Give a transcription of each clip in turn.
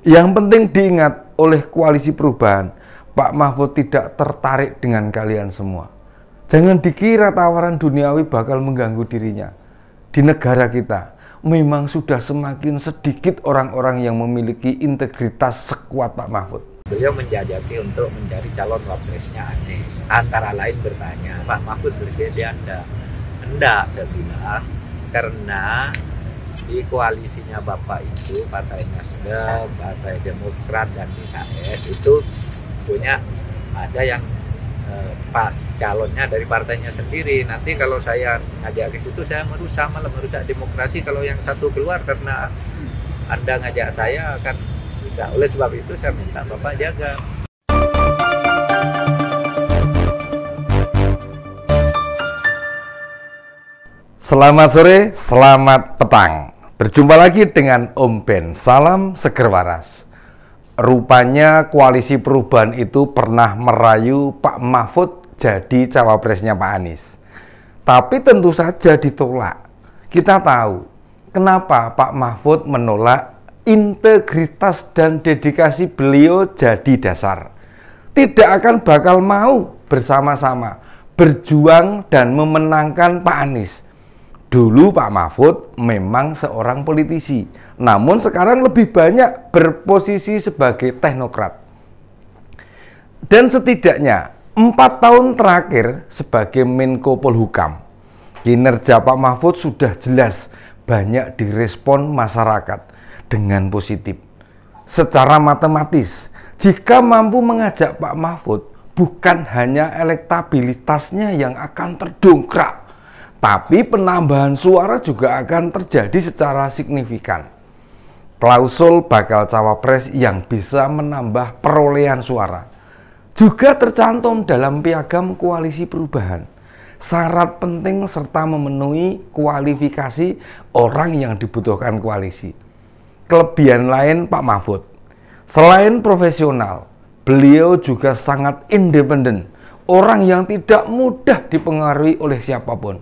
Yang penting diingat oleh koalisi perubahan, Pak Mahfud tidak tertarik dengan kalian semua. Jangan dikira tawaran duniawi bakal mengganggu dirinya. Di negara kita memang sudah semakin sedikit orang-orang yang memiliki integritas sekuat Pak Mahfud. Beliau menjajaki untuk mencari calon wapresnya Anies. Antara lain bertanya, Pak Mahfud bersedia Anda? Enggak, saya bilang. Karena jadi koalisinya Bapak itu Partai Nasdem, Partai Demokrat dan PKS itu punya ada yang eh, pak calonnya dari partainya sendiri. Nanti kalau saya ngajak ke situ saya merusak malah merusak demokrasi kalau yang satu keluar karena Anda ngajak saya akan bisa. Oleh sebab itu saya minta Bapak jaga. Selamat sore, selamat petang. Berjumpa lagi dengan Om Ben. Salam seger waras. Rupanya koalisi perubahan itu pernah merayu Pak Mahfud jadi cawapresnya Pak Anies. Tapi tentu saja ditolak. Kita tahu kenapa Pak Mahfud menolak integritas dan dedikasi beliau jadi dasar. Tidak akan bakal mau bersama-sama berjuang dan memenangkan Pak Anies Dulu Pak Mahfud memang seorang politisi, namun sekarang lebih banyak berposisi sebagai teknokrat. Dan setidaknya empat tahun terakhir sebagai Menko Polhukam, kinerja Pak Mahfud sudah jelas banyak direspon masyarakat dengan positif. Secara matematis, jika mampu mengajak Pak Mahfud, bukan hanya elektabilitasnya yang akan terdongkrak, tapi penambahan suara juga akan terjadi secara signifikan. Klausul bakal cawapres yang bisa menambah perolehan suara juga tercantum dalam piagam koalisi perubahan. Syarat penting serta memenuhi kualifikasi orang yang dibutuhkan koalisi. Kelebihan lain Pak Mahfud, selain profesional, beliau juga sangat independen, orang yang tidak mudah dipengaruhi oleh siapapun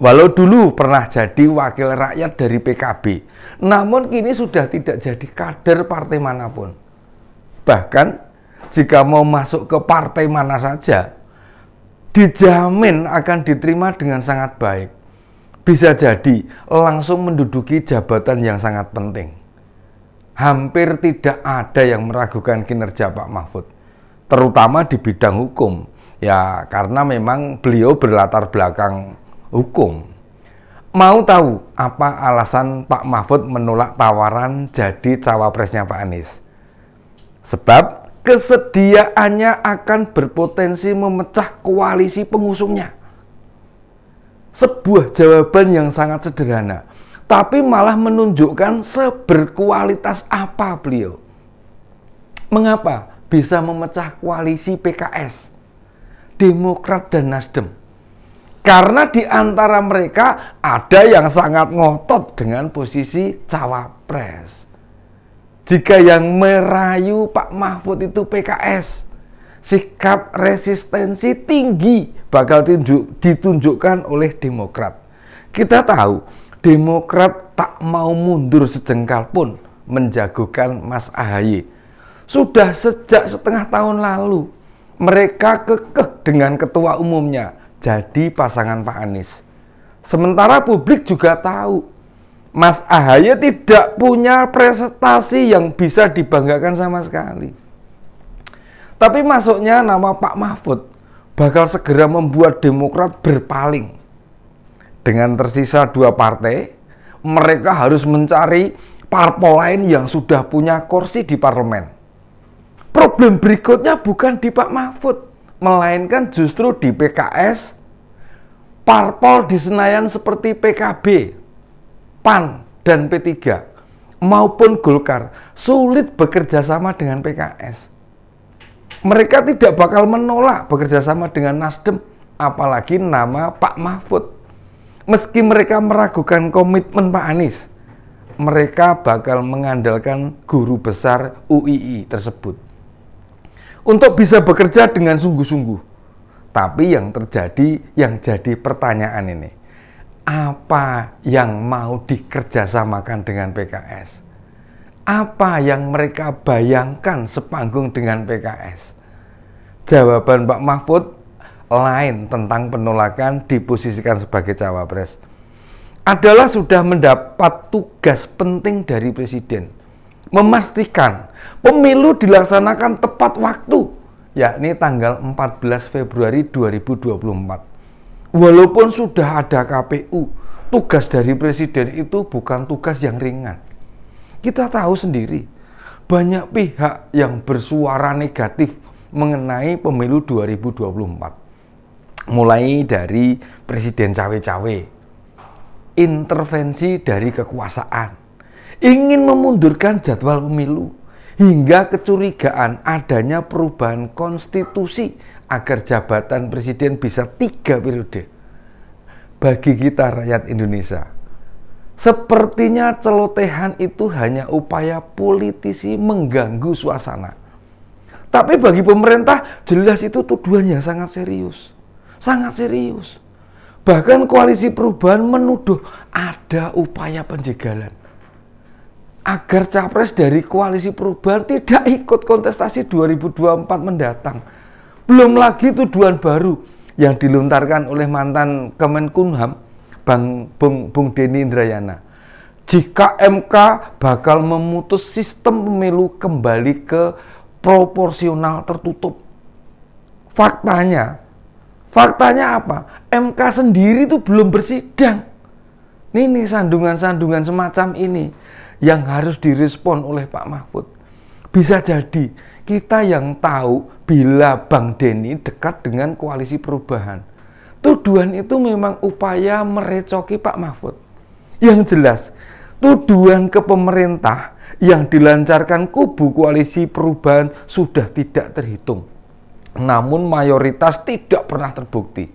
Walau dulu pernah jadi wakil rakyat dari PKB, namun kini sudah tidak jadi kader partai manapun. Bahkan jika mau masuk ke partai mana saja, dijamin akan diterima dengan sangat baik. Bisa jadi langsung menduduki jabatan yang sangat penting. Hampir tidak ada yang meragukan kinerja Pak Mahfud, terutama di bidang hukum. Ya, karena memang beliau berlatar belakang hukum. Mau tahu apa alasan Pak Mahfud menolak tawaran jadi cawapresnya Pak Anies? Sebab kesediaannya akan berpotensi memecah koalisi pengusungnya. Sebuah jawaban yang sangat sederhana, tapi malah menunjukkan seberkualitas apa beliau. Mengapa bisa memecah koalisi PKS, Demokrat, dan Nasdem? Karena di antara mereka ada yang sangat ngotot dengan posisi cawapres. Jika yang merayu Pak Mahfud itu PKS, sikap resistensi tinggi bakal tunjuk, ditunjukkan oleh Demokrat. Kita tahu, Demokrat tak mau mundur sejengkal pun menjagokan Mas Ahaye. Sudah sejak setengah tahun lalu, mereka kekeh dengan ketua umumnya, jadi pasangan Pak Anies. Sementara publik juga tahu Mas Ahaye tidak punya prestasi yang bisa dibanggakan sama sekali. Tapi masuknya nama Pak Mahfud bakal segera membuat Demokrat berpaling. Dengan tersisa dua partai, mereka harus mencari parpol lain yang sudah punya kursi di parlemen. Problem berikutnya bukan di Pak Mahfud, melainkan justru di PKS, parpol di Senayan seperti PKB, PAN, dan P3, maupun Golkar, sulit bekerja sama dengan PKS. Mereka tidak bakal menolak bekerja sama dengan Nasdem, apalagi nama Pak Mahfud. Meski mereka meragukan komitmen Pak Anies, mereka bakal mengandalkan guru besar UII tersebut untuk bisa bekerja dengan sungguh-sungguh. Tapi yang terjadi, yang jadi pertanyaan ini, apa yang mau dikerjasamakan dengan PKS? Apa yang mereka bayangkan sepanggung dengan PKS? Jawaban Pak Mahfud lain tentang penolakan diposisikan sebagai cawapres adalah sudah mendapat tugas penting dari presiden memastikan pemilu dilaksanakan tepat waktu, yakni tanggal 14 Februari 2024. Walaupun sudah ada KPU, tugas dari presiden itu bukan tugas yang ringan. Kita tahu sendiri, banyak pihak yang bersuara negatif mengenai pemilu 2024. Mulai dari presiden cawe-cawe, intervensi dari kekuasaan, ingin memundurkan jadwal pemilu hingga kecurigaan adanya perubahan konstitusi agar jabatan presiden bisa tiga periode bagi kita rakyat Indonesia. Sepertinya celotehan itu hanya upaya politisi mengganggu suasana. Tapi bagi pemerintah jelas itu tuduhan yang sangat serius. Sangat serius. Bahkan koalisi perubahan menuduh ada upaya penjegalan agar capres dari koalisi perubahan tidak ikut kontestasi 2024 mendatang. Belum lagi tuduhan baru yang dilontarkan oleh mantan Kemenkumham Bang Bung, Bung Deni Indrayana. Jika MK bakal memutus sistem pemilu kembali ke proporsional tertutup. Faktanya, faktanya apa? MK sendiri itu belum bersidang. Ini sandungan-sandungan semacam ini yang harus direspon oleh Pak Mahfud. Bisa jadi kita yang tahu bila Bang Deni dekat dengan koalisi perubahan. Tuduhan itu memang upaya merecoki Pak Mahfud. Yang jelas, tuduhan ke pemerintah yang dilancarkan kubu koalisi perubahan sudah tidak terhitung. Namun mayoritas tidak pernah terbukti.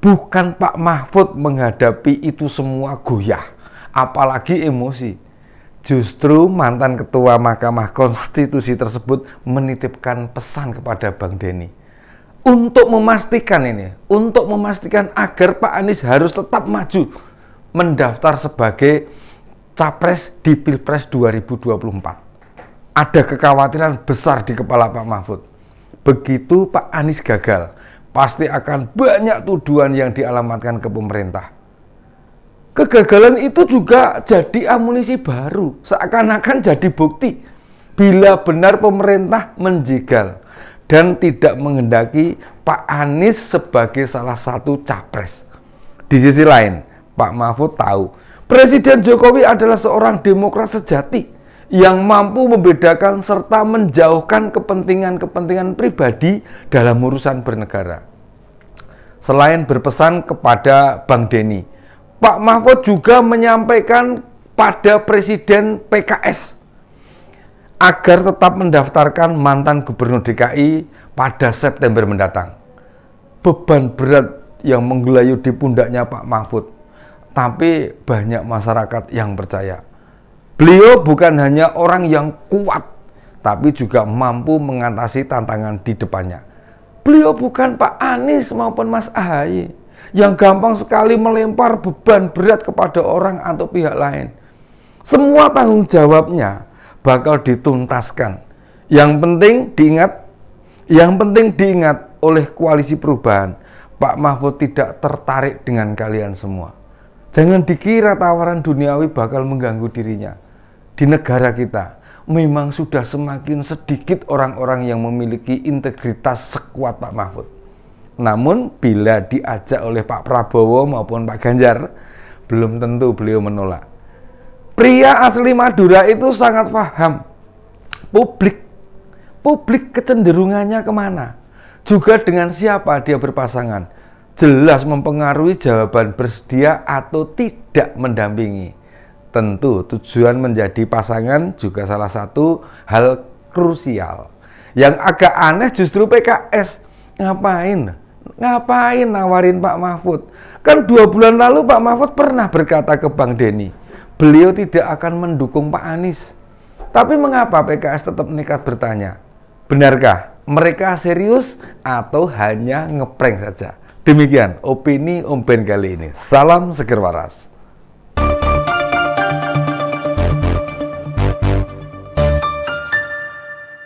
Bukan Pak Mahfud menghadapi itu semua goyah, apalagi emosi Justru mantan ketua Mahkamah Konstitusi tersebut menitipkan pesan kepada Bang Deni untuk memastikan ini, untuk memastikan agar Pak Anies harus tetap maju mendaftar sebagai capres di Pilpres 2024. Ada kekhawatiran besar di kepala Pak Mahfud. Begitu Pak Anies gagal, pasti akan banyak tuduhan yang dialamatkan ke pemerintah. Kegagalan itu juga jadi amunisi baru, seakan-akan jadi bukti bila benar pemerintah menjegal dan tidak menghendaki Pak Anies sebagai salah satu capres. Di sisi lain, Pak Mahfud tahu Presiden Jokowi adalah seorang demokrat sejati yang mampu membedakan serta menjauhkan kepentingan-kepentingan pribadi dalam urusan bernegara. Selain berpesan kepada Bang Deni, Pak Mahfud juga menyampaikan pada Presiden PKS agar tetap mendaftarkan mantan Gubernur DKI pada September mendatang. Beban berat yang menggelayut di pundaknya Pak Mahfud, tapi banyak masyarakat yang percaya. Beliau bukan hanya orang yang kuat, tapi juga mampu mengatasi tantangan di depannya. Beliau bukan Pak Anies maupun Mas Ahaye yang gampang sekali melempar beban berat kepada orang atau pihak lain. Semua tanggung jawabnya bakal dituntaskan. Yang penting diingat, yang penting diingat oleh koalisi perubahan, Pak Mahfud tidak tertarik dengan kalian semua. Jangan dikira tawaran duniawi bakal mengganggu dirinya. Di negara kita memang sudah semakin sedikit orang-orang yang memiliki integritas sekuat Pak Mahfud. Namun bila diajak oleh Pak Prabowo maupun Pak Ganjar, belum tentu beliau menolak. Pria asli Madura itu sangat paham publik, publik kecenderungannya kemana, juga dengan siapa dia berpasangan, jelas mempengaruhi jawaban bersedia atau tidak mendampingi. Tentu tujuan menjadi pasangan juga salah satu hal krusial. Yang agak aneh justru PKS. Ngapain Ngapain nawarin Pak Mahfud? Kan dua bulan lalu Pak Mahfud pernah berkata ke Bang Denny, beliau tidak akan mendukung Pak Anies. Tapi mengapa PKS tetap nekat bertanya? Benarkah mereka serius atau hanya ngeprank saja? Demikian opini Om Ben kali ini. Salam seger waras.